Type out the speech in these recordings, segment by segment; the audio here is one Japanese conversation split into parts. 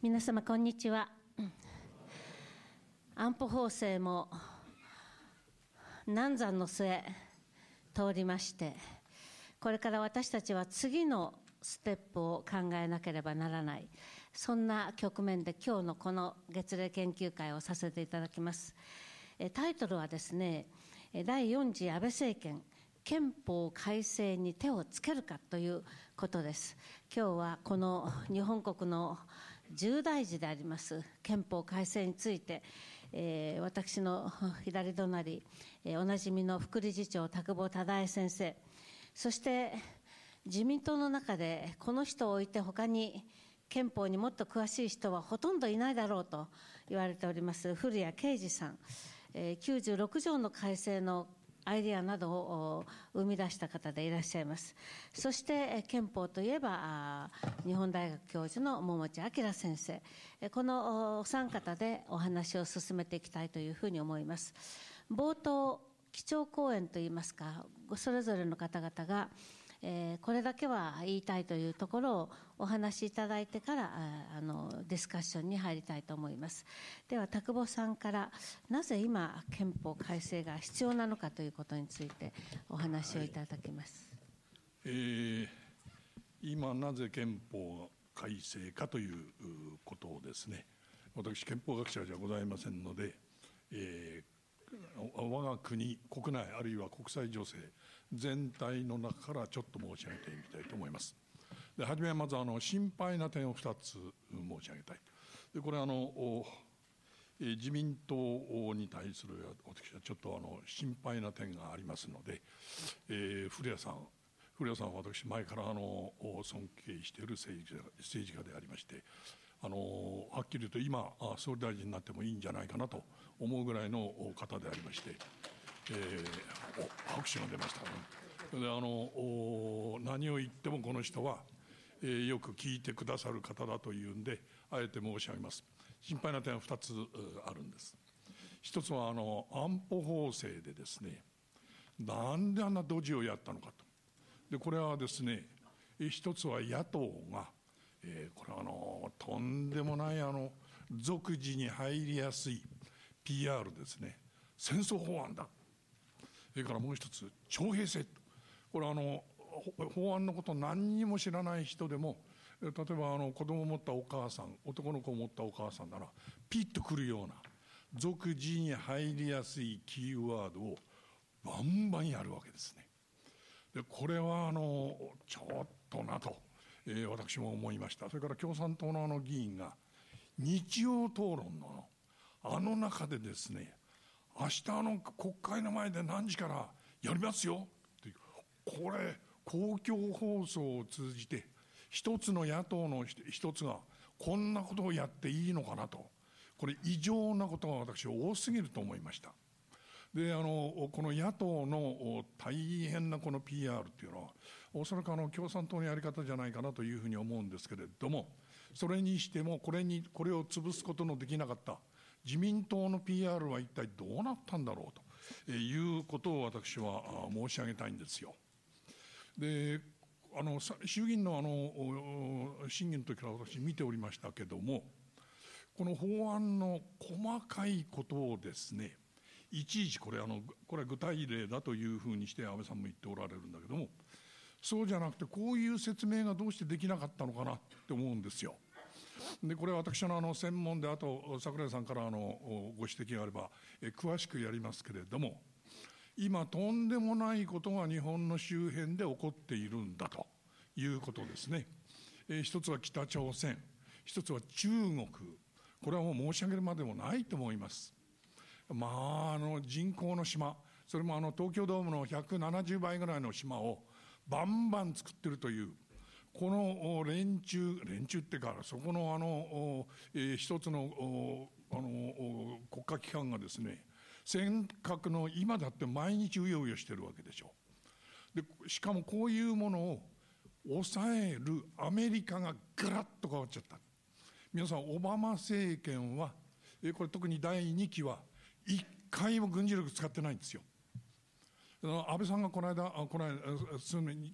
皆様こんにちは安保法制も難産の末通りましてこれから私たちは次のステップを考えなければならないそんな局面で今日のこの月例研究会をさせていただきますタイトルはですね第4次安倍政権憲法改正に手をつけるかということです今日はこの日本国の重大事であります憲法改正について、えー、私の左隣、えー、おなじみの副理事長、田久保忠恵先生、そして自民党の中で、この人を置いて他に憲法にもっと詳しい人はほとんどいないだろうと言われております古谷啓二さん、えー、96条の改正のアイディアなどを生み出した方でいらっしゃいますそして憲法といえば日本大学教授の桃地明先生このお三方でお話を進めていきたいというふうに思います冒頭基調講演といいますかそれぞれの方々がえー、これだけは言いたいというところをお話しいただいてからあのディスカッションに入りたいと思いますでは田久保さんからなぜ今憲法改正が必要なのかということについてお話をいただきます、はい、えー、今なぜ憲法改正かということをですね私憲法学者じゃございませんので、えー、我が国国内あるいは国際情勢全体の中からちょっと申し上げてみたいと思います。で初めはまずあの心配な点を2つ申し上げたい。でこれあの自民党に対する私はちょっとあの心配な点がありますので、えー、古谷さん古谷さんは私前からあの尊敬している政治政治家でありましてあのはっきり言うと今総理大臣になってもいいんじゃないかなと思うぐらいの方でありまして。えー、拍手が出ました、ね、であの何を言ってもこの人は、えー、よく聞いてくださる方だというんであえて申し上げます心配な点は2つあるんです一つはあの安保法制でですねなんであんなドジをやったのかとでこれはですね一つは野党が、えー、これはあのとんでもないあの俗事に入りやすい PR ですね戦争法案だそれからもう一つ徴兵制これあの法案のこと何にも知らない人でも例えばあの子供を持ったお母さん男の子を持ったお母さんならピッとくるような俗字に入りやすいキーワードをバンバンやるわけですね。でこれはあのちょっとなと、えー、私も思いましたそれから共産党のあの議員が日曜討論のあの中でですね明日の国会の前で何時からやりますよってこれ公共放送を通じて一つの野党の一つがこんなことをやっていいのかなとこれ異常なことが私多すぎると思いましたであのこの野党の大変なこの PR っていうのはおそらくあの共産党のやり方じゃないかなというふうに思うんですけれどもそれにしてもこれにこれを潰すことのできなかった自民党の PR は一体どうなったんだろうということを私は申し上げたいんですよ。であの衆議院のあの審議の時から私見ておりましたけどもこの法案の細かいことをですねいちいちこれあのこれは具体例だというふうにして安倍さんも言っておられるんだけどもそうじゃなくてこういう説明がどうしてできなかったのかなって思うんですよ。でこれは私のあの専門であと櫻井さんからあのご指摘があれば詳しくやりますけれども今とんでもないことが日本の周辺で起こっているんだということですね、え一つは北朝鮮一つは中国これはもう申し上げるまでもないと思いますまああの人口の島それもあの東京ドームの170倍ぐらいの島をバンバン作ってるというこの連中、連中ってか、そこのあの、えー、一つのあの国家機関がですね、尖閣の今だって毎日うようよしてるわけでしょで。しかもこういうものを抑えるアメリカがガラッと変わっちゃった。皆さん、オバマ政権は、えこれ特に第2期は、一回も軍事力使ってないんですよ。安倍さんがこの間、この間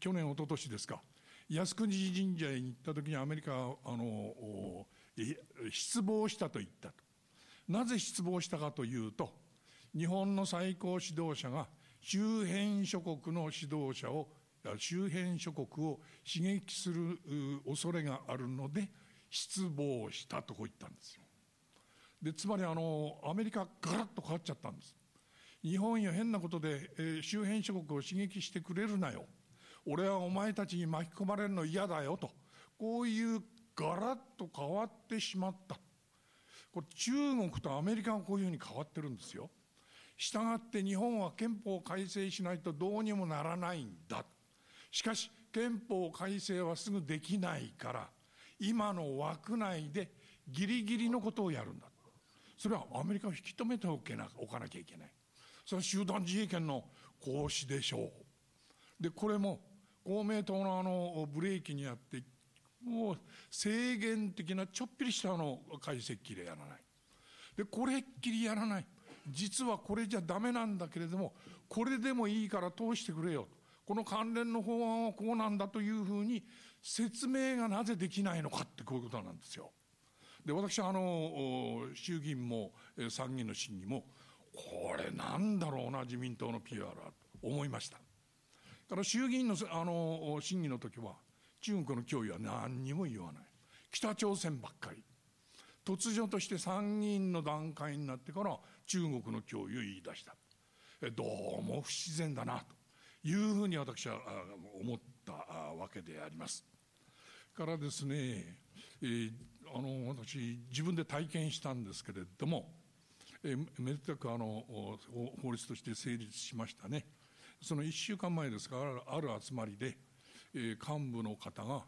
去年、一昨年ですか、靖国神社に行った時にアメリカはあの失望したと言ったとなぜ失望したかというと日本の最高指導者が周辺諸国の指導者を周辺諸国を刺激する恐れがあるので失望したとこう言ったんですよでつまりあのアメリカガラッと変わっちゃったんです日本よ変なことで、えー、周辺諸国を刺激してくれるなよ俺はお前たちに巻き込まれるの嫌だよとこういうガラッと変わってしまったこれ中国とアメリカがこういうふうに変わってるんですよしたがって日本は憲法改正しないとどうにもならないんだしかし憲法改正はすぐできないから今の枠内でギリギリのことをやるんだそれはアメリカを引き止めておけなおかなきゃいけないそれは集団自衛権の行使でしょうでこれも公明党のあのブレーキにあって、もう制限的なちょっぴりしたあの解析でやらない。で、これっきりやらない。実はこれじゃだめなんだけれども、これでもいいから通してくれよこの関連の法案はこうなんだというふうに説明がなぜできないのかってこういうことなんですよ。で、私はあの、衆議院も参議院の審議も、これなんだろうな、自民党の PR はと思いました。から衆議院のあの審議の時は、中国の脅威は何にも言わない。北朝鮮ばっかり。突如として参議院の段階になってから中国の脅威を言い出した。どうも不自然だなというふうに私は思ったわけであります。からですね、えー、あの私、自分で体験したんですけれども、えー、めでたくあの法律として成立しましたね。その1週間前ですかある集まりで、えー、幹部の方が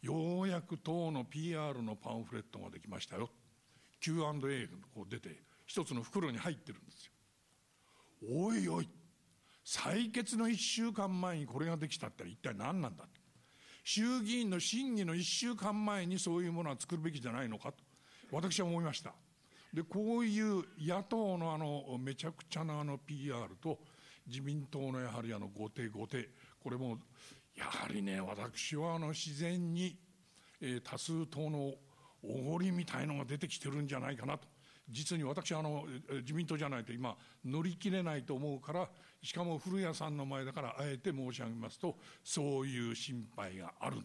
ようやく党の PR のパンフレットができましたよ Q&A がこう出て一つの袋に入ってるんですよおいおい採決の1週間前にこれができたって、一体何なんだ衆議院の審議の1週間前にそういうものは作るべきじゃないのかと私は思いましたでこういう野党のあのめちゃくちゃなあの PR と自民党のやはりあの後手後手、これもやはりね、私はあの自然に、えー、多数党のおごりみたいのが出てきてるんじゃないかなと。実に私あの自民党じゃないと今、乗り切れないと思うから、しかも古谷さんの前だから、あえて申し上げますと、そういう心配があるんだ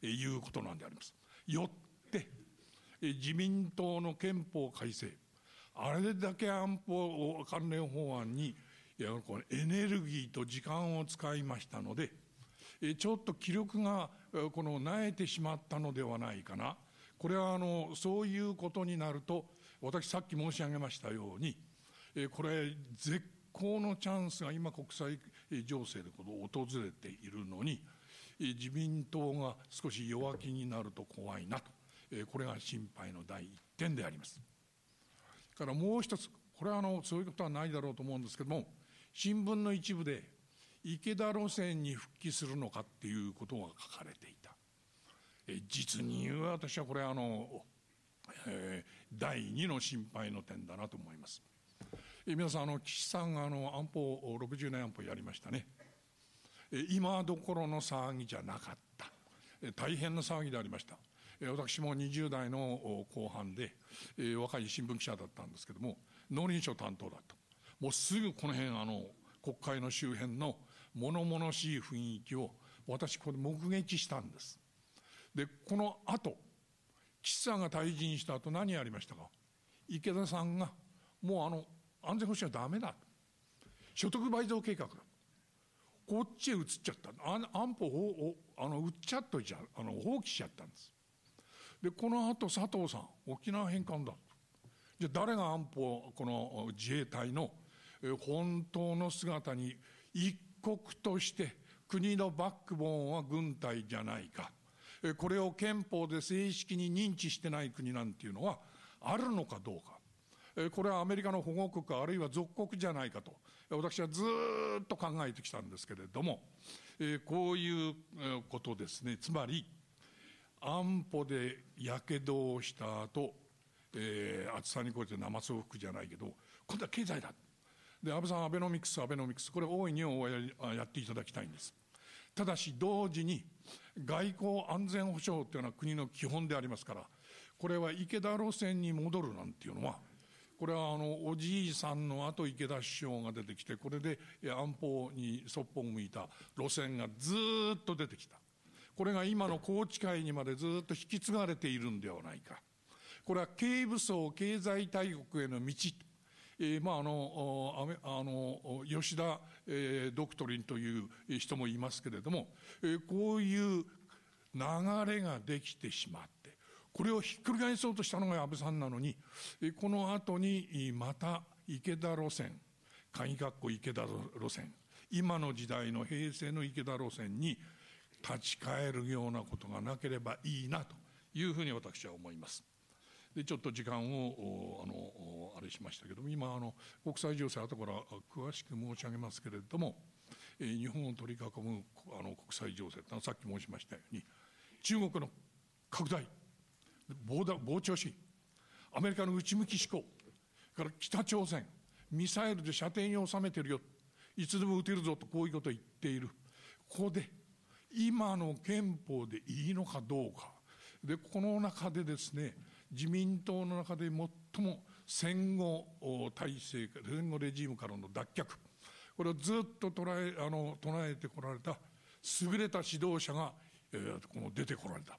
ということなんであります。よって自民党の憲法改正、あれだけ安保関連法案にこのエネルギーと時間を使いましたので、ちょっと気力がこの萎えてしまったのではないかな、これはあのそういうことになると、私、さっき申し上げましたように、これ、絶好のチャンスが今、国際情勢で訪れているのに、自民党が少し弱気になると怖いなと、これが心配の第一点であります。からもう一つ、これはあのそういうことはないだろうと思うんですけども、新聞の一部で池田路線に復帰するのかっていうことが書かれていた実に言う私はこれあの、えー、第2の心配の点だなと思います皆さんあの岸さんがあの安保60年安保やりましたね今どころの騒ぎじゃなかった大変な騒ぎでありました私も20代の後半で若い新聞記者だったんですけども農林省担当だったもうすぐこの辺あの国会の周辺の物々しい雰囲気を私ここで目撃したんですでこの後岸さんが退陣した後何やりましたか池田さんがもうあの安全保障はダメだ所得倍増計画だこっちへ移っちゃった安保をあの売っちゃっといちゃあの放棄しちゃったんですでこの後佐藤さん沖縄返還だじゃ誰が安保この自衛隊の本当の姿に一国として国のバックボーンは軍隊じゃないか、これを憲法で正式に認知してない国なんていうのはあるのかどうか。これはアメリカの保護国あるいは属国じゃないかと私はずっと考えてきたんですけれどもこういうことですねつまり安保でやけどをした後、え暑さにこうやって生そう服じゃないけど今度は経済だで、安倍さん、アベノミクス、アベノミクス、これ大いにやっていただきたいんです。ただし、同時に、外交安全保障というのは国の基本でありますから、これは池田路線に戻るなんていうのは、これはあのおじいさんの後池田首相が出てきて、これで安保にそっぽを向いた路線がずっと出てきた、これが今の宏池会にまでずっと引き継がれているんではないか、これは経武装経済大国への道まあ、あの、あの、吉田、えー、ドクトリンという人もいますけれども、えー、こういう流れができてしまって、これをひっくり返そうとしたのが安倍さんなのに、この後にまた池田路線、鍵括弧池田路線、今の時代の平成の池田路線に立ち返るようなことがなければいいなというふうに私は思います。でちょっと時間をあのあれしましたけども今あの国際情勢後から詳しく申し上げますけれども、え日本を取り囲むあの国際情勢というのはさっき申しましたように中国の拡大膨大膨張しアメリカの内向き思考から北朝鮮ミサイルで射程に収めてるよいつでも撃てるぞとこういうことを言っているここで今の憲法でいいのかどうかでこの中でですね自民党の中で最も戦後体制、戦後レジームからの脱却、これをずっと捉えあの唱えてこられた優れた指導者が、えー、この出てこられた。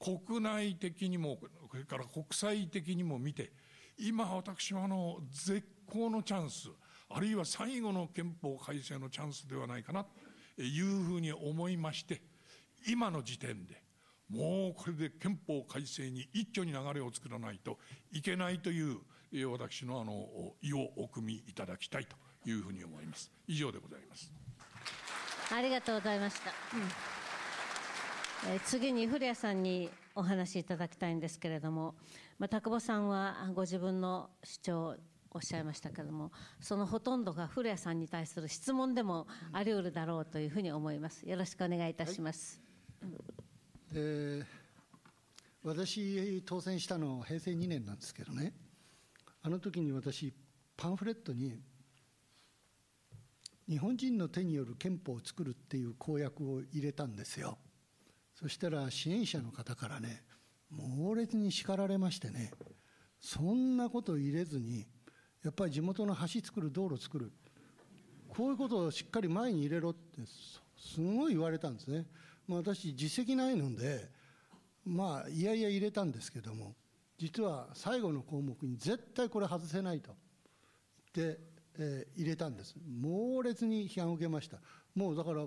国内的にも、それから国際的にも見て、今私はあの絶好のチャンス、あるいは最後の憲法改正のチャンスではないかなというふうに思いまして、今の時点でもうこれで憲法改正に一挙に流れを作らないといけないという、私のあの意をお組みいただきたいというふうに思います。以上でございます。ありがとうございました。うん、え次に古谷さんにお話しいただきたいんですけれども、まあ、田久保さんはご自分の主張おっしゃいましたけれども、そのほとんどが古谷さんに対する質問でもあり得るだろうというふうに思います。よろしくお願いいたします。はいで私当選したの平成2年なんですけどねあの時に私パンフレットに日本人の手による憲法を作るっていう公約を入れたんですよそしたら支援者の方からね猛烈に叱られましてねそんなこと入れずにやっぱり地元の橋作る道路作るこういうことをしっかり前に入れろってすごい言われたんですねまあ、私、実績ないので、まあ、いやいや入れたんですけども、実は最後の項目に絶対これ外せないと言って、えー、入れたんです、猛烈に批判を受けました、もうだから、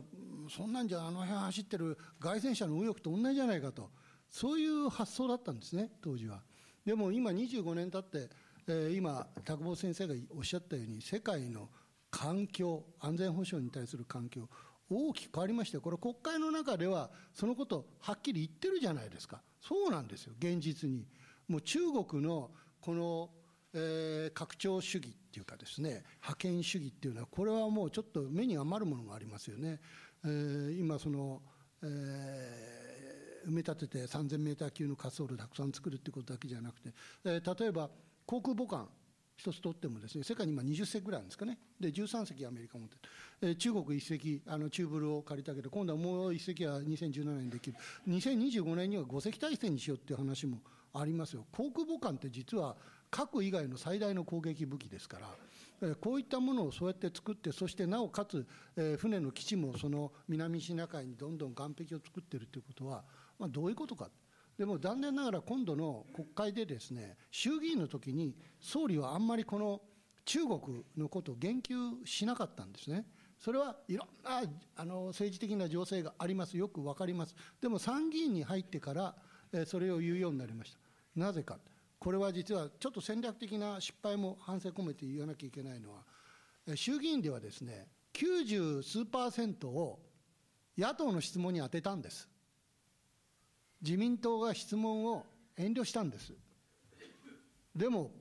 そんなんじゃあの辺走ってる街宣車の右翼と同じじゃないかと、そういう発想だったんですね、当時は。でも今25年経って、えー、今、田久保先生がおっしゃったように、世界の環境、安全保障に対する環境、大きく変わりまして、これ、国会の中ではそのことはっきり言ってるじゃないですか、そうなんですよ、現実に。もう中国のこの、えー、拡張主義っていうかですね、覇権主義っていうのは、これはもうちょっと目に余るものがありますよね。えー、今そのえー、埋め立てて3000メーター級の滑走路たくさん作るってことだけじゃなくて、えー、例えば航空母艦一つ取ってもですね世界に今20隻ぐらいあるんですかねで13隻アメリカ持ってるえー、中国一隻、あの中ブルを借りたけど、今度はもう一隻は2017年にできる、2025年には5隻体制にしようっていう話もありますよ、航空母艦って実は核以外の最大の攻撃武器ですから、えー、こういったものをそうやって作って、そしてなおかつ、えー、船の基地もその南シナ海にどんどん岸壁を作ってるということは、まあ、どういうことか。でも残念ながら今度の国会でですね衆議院の時に総理はあんまりこの中国のことを言及しなかったんですね。それはいろんなあの政治的な情勢があります、よく分かります、でも参議院に入ってから、えそれを言うようになりました、なぜか、これは実はちょっと戦略的な失敗も反省込めて言わなきゃいけないのは、衆議院ではですね、90数パーセントを野党の質問に充てたんです。自民党が質問を遠慮したんです。でも、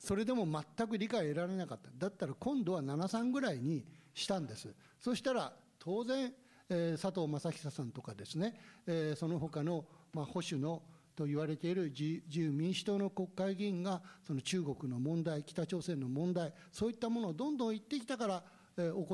それでも全く理解得られなかった。だったら今度は7、3ぐらいにしたんです。そしたら当然、えー、佐藤正久さんとかですね、えー、その他の、まあ、保守のと言われている自由民主党の国会議員がその中国の問題、北朝鮮の問題、そういったものをどんどん言ってきたから、えー、起こ